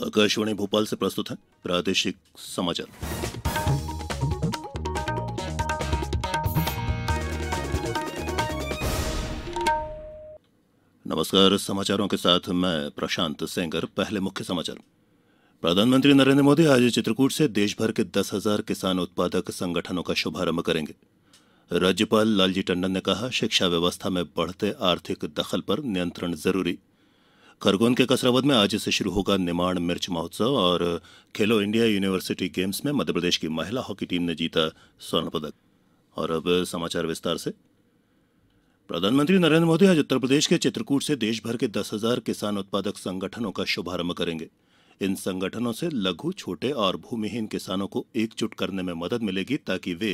आकाशवाणी भोपाल से प्रस्तुत है प्रादेशिक समाचार नमस्कार समाचारों के साथ मैं प्रशांत सेंगर पहले मुख्य समाचार प्रधानमंत्री नरेंद्र मोदी आज चित्रकूट से देशभर के दस हजार किसान उत्पादक संगठनों का शुभारंभ करेंगे राज्यपाल लालजी टंडन ने कहा शिक्षा व्यवस्था में बढ़ते आर्थिक दखल पर नियंत्रण जरूरी खरगोन के कसरावद में आज से शुरू होगा निमाण मिर्च महोत्सव और खेलो इंडिया यूनिवर्सिटी गेम्स में मध्यप्रदेश की महिला हॉकी टीम ने जीता स्वर्ण पदक और अब समाचार विस्तार से प्रधानमंत्री नरेंद्र मोदी आज उत्तर प्रदेश के चित्रकूट से देश भर के दस हजार किसान उत्पादक संगठनों का शुभारंभ करेंगे इन संगठनों से लघु छोटे और भूमिहीन किसानों को एकजुट करने में मदद मिलेगी ताकि वे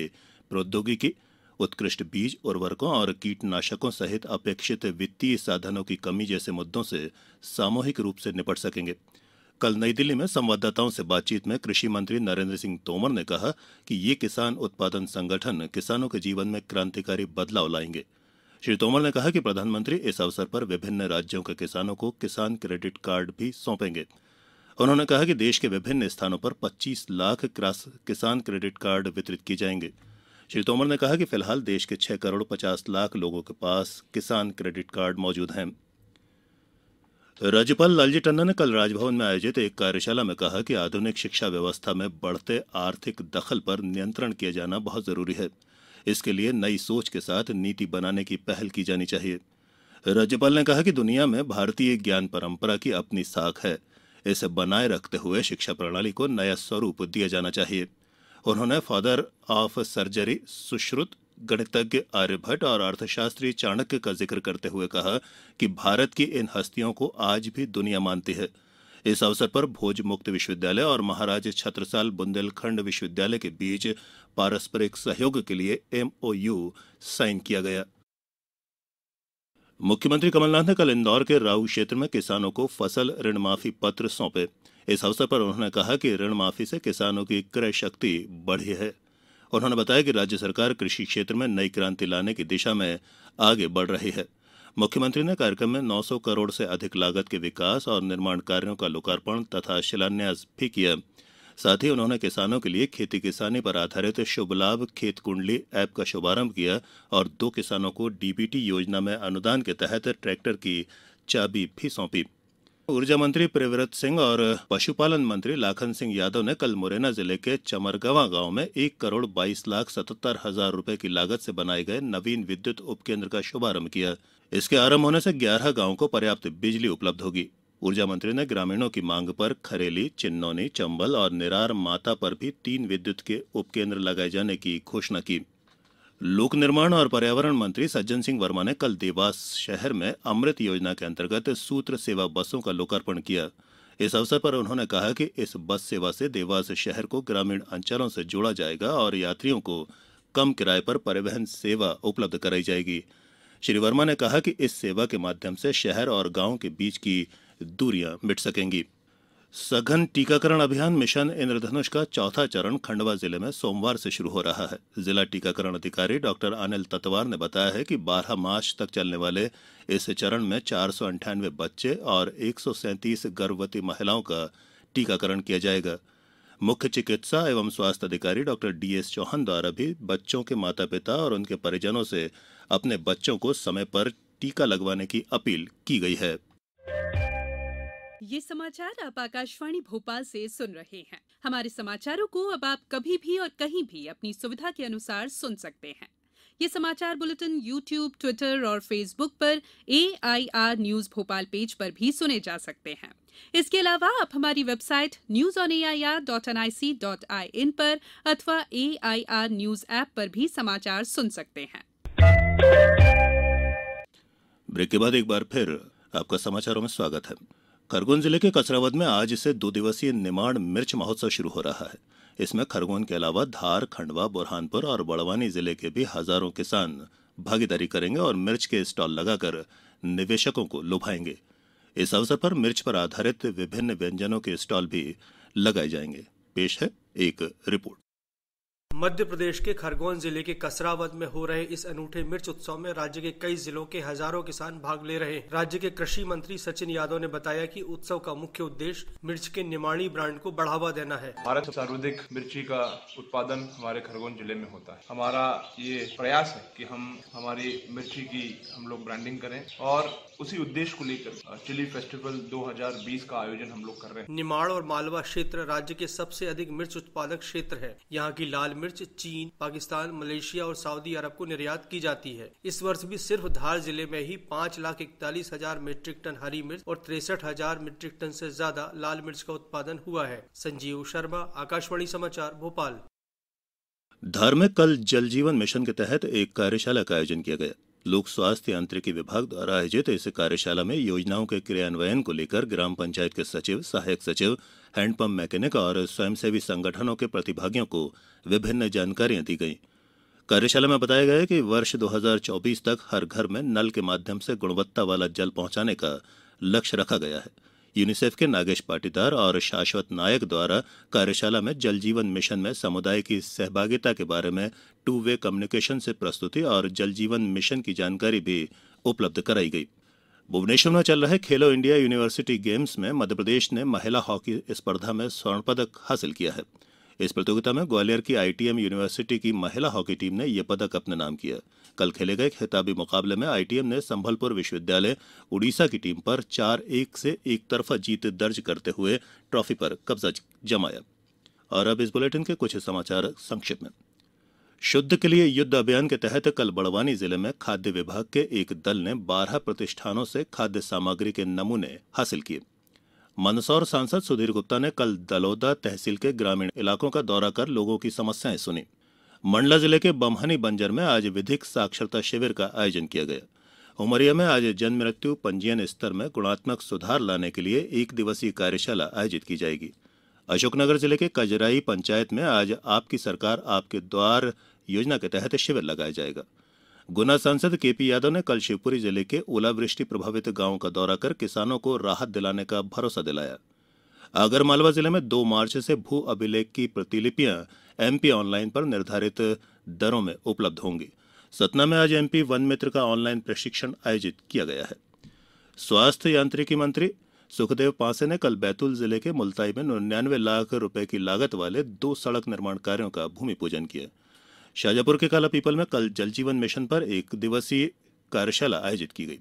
प्रौद्योगिकी उत्कृष्ट बीज उर्वरकों और कीटनाशकों सहित अपेक्षित वित्तीय साधनों की कमी जैसे मुद्दों से सामूहिक रूप से निपट सकेंगे कल नई दिल्ली में संवाददाताओं से बातचीत में कृषि मंत्री नरेंद्र सिंह तोमर ने कहा कि ये किसान उत्पादन संगठन किसानों के जीवन में क्रांतिकारी बदलाव लाएंगे श्री तोमर ने कहा कि प्रधानमंत्री इस अवसर पर विभिन्न राज्यों के किसानों को किसान क्रेडिट कार्ड भी सौंपेंगे उन्होंने कहा कि देश के विभिन्न स्थानों पर 25 लाख किसान क्रेडिट कार्ड वितरित किए जाएंगे श्री तोमर ने कहा कि फिलहाल देश के छह करोड़ पचास लाख लोगों के पास किसान क्रेडिट कार्ड मौजूद हैं राज्यपाल लालजी टंडन ने कल राजभवन में आयोजित एक कार्यशाला में कहा कि आधुनिक शिक्षा व्यवस्था में बढ़ते आर्थिक दखल पर नियंत्रण किया जाना बहुत जरूरी है इसके लिए नई सोच के साथ नीति बनाने की पहल की जानी चाहिए राज्यपाल ने कहा कि दुनिया में भारतीय ज्ञान परंपरा की अपनी साख है इसे बनाए रखते हुए शिक्षा प्रणाली को नया स्वरूप दिया जाना चाहिए उन्होंने फादर ऑफ सर्जरी सुश्रुत गणितज्ञ आर्यभट्ट और अर्थशास्त्री चाणक्य का जिक्र करते हुए कहा कि भारत की इन हस्तियों को आज भी दुनिया मानती है इस अवसर पर भोज मुक्त विश्वविद्यालय और महाराज छत्रसाल बुंदेलखंड विश्वविद्यालय के बीच पारस्परिक सहयोग के लिए एमओयू साइन किया गया मुख्यमंत्री कमलनाथ ने कल इंदौर के राऊ क्षेत्र में किसानों को फसल ऋण माफी पत्र सौंपे इस अवसर पर उन्होंने कहा कि ऋण माफी से किसानों की क्रय शक्ति बढ़ी है उन्होंने बताया कि राज्य सरकार कृषि क्षेत्र में नई क्रांति लाने की दिशा में आगे बढ़ रही है मुख्यमंत्री ने कार्यक्रम में 900 करोड़ से अधिक लागत के विकास और निर्माण कार्यों का लोकार्पण तथा शिलान्यास भी किया साथ ही उन्होंने किसानों के लिए खेती किसानी पर आधारित शुभ लाभ खेत कुंडली ऐप का शुभारंभ किया और दो किसानों को डीबीटी योजना में अनुदान के तहत ट्रैक्टर की चाबी भी सौंपी ऊर्जा मंत्री प्रियव्रत सिंह और पशुपालन मंत्री लाखन सिंह यादव ने कल मुरैना जिले के चमरगवां गांव में एक करोड़ बाईस लाख सतहत्तर हजार रूपये की लागत से बनाए गए नवीन विद्युत उपकेंद्र का शुभारंभ किया इसके आरंभ होने से ग्यारह गाँव को पर्याप्त बिजली उपलब्ध होगी ऊर्जा मंत्री ने ग्रामीणों की मांग पर खरेली चिन्नौनी चंबल और निरार माता पर भी तीन विद्युत के उपकेंद्र लगाए जाने की घोषणा की लोक निर्माण और पर्यावरण मंत्री सज्जन सिंह वर्मा ने कल देवास शहर में अमृत योजना के अंतर्गत सूत्र सेवा बसों का लोकार्पण किया इस अवसर पर उन्होंने कहा कि इस बस सेवा से देवास शहर को ग्रामीण अंचलों से जोड़ा जाएगा और यात्रियों को कम किराए पर परिवहन सेवा उपलब्ध कराई जाएगी श्री वर्मा ने कहा कि इस सेवा के माध्यम से शहर और गांव के बीच की दूरियां मिट सकेंगी सघन टीकाकरण अभियान मिशन इंद्रधनुष का चौथा चरण खंडवा जिले में सोमवार से शुरू हो रहा है जिला टीकाकरण अधिकारी डॉक्टर अनिल ततवार ने बताया है कि बारह मार्च तक चलने वाले इस चरण में चार बच्चे और एक गर्भवती महिलाओं का टीकाकरण किया जाएगा मुख्य चिकित्सा एवं स्वास्थ्य अधिकारी डॉक्टर डी एस चौहान द्वारा भी बच्चों के माता पिता और उनके परिजनों से अपने बच्चों को समय पर टीका लगवाने की अपील की गई है ये समाचार आप आकाशवाणी भोपाल से सुन रहे हैं हमारे समाचारों को अब आप कभी भी और कहीं भी अपनी सुविधा के अनुसार सुन सकते हैं ये समाचार बुलेटिन यूट्यूब ट्विटर और फेसबुक पर आर न्यूज भोपाल पेज पर भी सुने जा सकते हैं इसके अलावा आप हमारी website news on A I R dot N I C dot I N पर अथवा A I R news app पर भी समाचार सुन सकते हैं ब्रेक के बाद एक बार फिर आपका समाचारों में स्वागत है खरगोन जिले के कसरावद में आज से दो दिवसीय निमाड़ मिर्च महोत्सव शुरू हो रहा है इसमें खरगोन के अलावा धार खंडवा बुरहानपुर और बड़वानी जिले के भी हजारों किसान भागीदारी करेंगे और मिर्च के स्टॉल लगाकर निवेशकों को लुभाएंगे इस अवसर पर मिर्च पर आधारित विभिन्न व्यंजनों के स्टॉल भी लगाए जाएंगे पेश है एक रिपोर्ट मध्य प्रदेश के खरगोन जिले के कसरावद में हो रहे इस अनूठे मिर्च उत्सव में राज्य के कई जिलों के हजारों किसान भाग ले रहे हैं राज्य के कृषि मंत्री सचिन यादव ने बताया कि उत्सव का मुख्य उद्देश्य मिर्च के निमाणी ब्रांड को बढ़ावा देना है भारत सर्वाधिक मिर्ची का उत्पादन हमारे खरगोन जिले में होता है हमारा ये प्रयास है की हम हमारी मिर्ची की हम लोग ब्रांडिंग करें और उसी उद्देश्य को लेकर चिली फेस्टिवल दो का आयोजन हम लोग कर रहे हैं निमाड़ और मालवा क्षेत्र राज्य के सबसे अधिक मिर्च उत्पादक क्षेत्र है यहाँ की लाल मिर्च चीन पाकिस्तान मलेशिया और सऊदी अरब को निर्यात की जाती है इस वर्ष भी सिर्फ धार जिले में ही पाँच लाख इकतालीस हजार मीट्रिक टन हरी मिर्च और तिरसठ हजार मीट्रिक टन से ज्यादा लाल मिर्च का उत्पादन हुआ है संजीव शर्मा आकाशवाणी समाचार भोपाल धार में कल जल जीवन मिशन के तहत एक कार्यशाला का आयोजन किया गया लोक स्वास्थ्य यांत्रिकी विभाग द्वारा आयोजित इस कार्यशाला में योजनाओं के क्रियान्वयन को लेकर ग्राम पंचायत के सचिव सहायक सचिव हैंडपंप मैकेनिक और स्वयंसेवी संगठनों के प्रतिभागियों को विभिन्न जानकारियां दी गई कार्यशाला में बताया गया कि वर्ष 2024 तक हर घर में नल के माध्यम से गुणवत्ता वाला जल पहुंचाने का लक्ष्य रखा गया है यूनिसेफ के नागेश पाटीदार और शाश्वत नायक द्वारा कार्यशाला में जल जीवन मिशन में समुदाय की सहभागिता के बारे में टू वे कम्युनिकेशन से प्रस्तुति और जल जीवन मिशन की जानकारी भी उपलब्ध कराई गई भुवनेश्वर में चल रहे खेलो इंडिया यूनिवर्सिटी गेम्स में मध्यप्रदेश ने महिला हॉकी स्पर्धा में स्वर्ण पदक हासिल किया है इस प्रतियोगिता में ग्वालियर की आईटीएम यूनिवर्सिटी की महिला हॉकी टीम ने यह पदक अपने नाम किया कल खेले गए खिताबी मुकाबले में आईटीएम ने संभलपुर विश्वविद्यालय उड़ीसा की टीम पर चार एक से एक तरफा जीत दर्ज करते हुए ट्रॉफी पर कब्जा जमाया और अब इस बुलेटिन के कुछ समाचार संक्षिप्त में शुद्ध के लिए युद्ध अभियान के तहत कल बड़वानी जिले में खाद्य विभाग के एक दल ने बारह प्रतिष्ठानों से खाद्य सामग्री के नमूने हासिल किए मंदसौर सांसद सुधीर गुप्ता ने कल दलोदा तहसील के ग्रामीण इलाकों का दौरा कर लोगों की समस्याएं सुनी मंडला जिले के बम्हनी बंजर में आज विधिक साक्षरता शिविर का आयोजन किया गया उमरिया में आज जन्म मृत्यु पंजीयन स्तर में गुणात्मक सुधार लाने के लिए एक दिवसीय कार्यशाला आयोजित की जाएगी अशोकनगर जिले के कजराई पंचायत में आज आपकी सरकार आपके द्वार योजना के तहत शिविर लगाया जाएगा गुना सांसद केपी यादव ने कल शिवपुरी जिले के ओलावृष्टि प्रभावित गांवों का दौरा कर किसानों को राहत दिलाने का भरोसा दिलाया आगरमालवा जिले में 2 मार्च से भू अभिलेख की प्रतिलिपियां एमपी ऑनलाइन पर निर्धारित दरों में उपलब्ध होंगी सतना में आज एमपी वन मित्र का ऑनलाइन प्रशिक्षण आयोजित किया गया है स्वास्थ्य यांत्रिकी मंत्री सुखदेव पांसे ने कल बैतूल जिले के मुलताई में निन्यानवे लाख रुपए की लागत वाले दो सड़क निर्माण कार्यों का भूमि पूजन किया शाजापुर के कालापीपल में कल जल जीवन मिशन पर एक दिवसीय कार्यशाला आयोजित की गई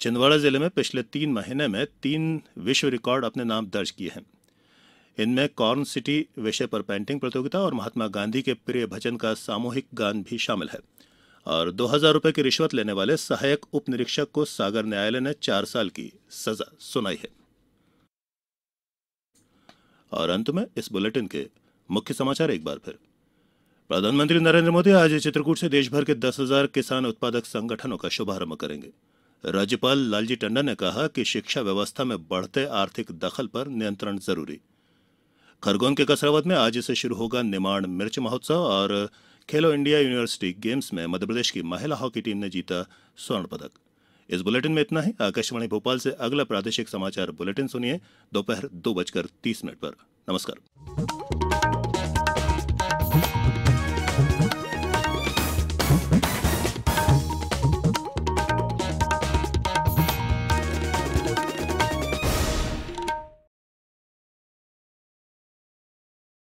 छिंदवाड़ा जिले में पिछले तीन महीने में तीन विश्व रिकॉर्ड अपने नाम दर्ज किए हैं इनमें कॉर्न सिटी विषय पर पेंटिंग प्रतियोगिता और महात्मा गांधी के प्रिय भजन का सामूहिक गान भी शामिल है और दो हजार रुपये की रिश्वत लेने वाले सहायक उप निरीक्षक को सागर न्यायालय ने चार साल की सजा सुनाई है और अंत में इस बुलेटिन के मुख्य समाचार एक बार फिर प्रधानमंत्री नरेंद्र मोदी आज चित्रकूट से देशभर के दस हजार किसान उत्पादक संगठनों का शुभारंभ करेंगे राज्यपाल लालजी टंडन ने कहा कि शिक्षा व्यवस्था में बढ़ते आर्थिक दखल पर नियंत्रण जरूरी खरगोन के कसरावत में आज से शुरू होगा निमाण मिर्च महोत्सव और खेलो इंडिया यूनिवर्सिटी गेम्स में मध्यप्रदेश की महिला हॉकी टीम ने जीता स्वर्ण पदक इस बुलेटिन में इतना ही आकाशवाणी भोपाल से अगला प्रादेशिक समाचार बुलेटिन सुनिए दोपहर दो बजकर तीस मिनट पर नमस्कार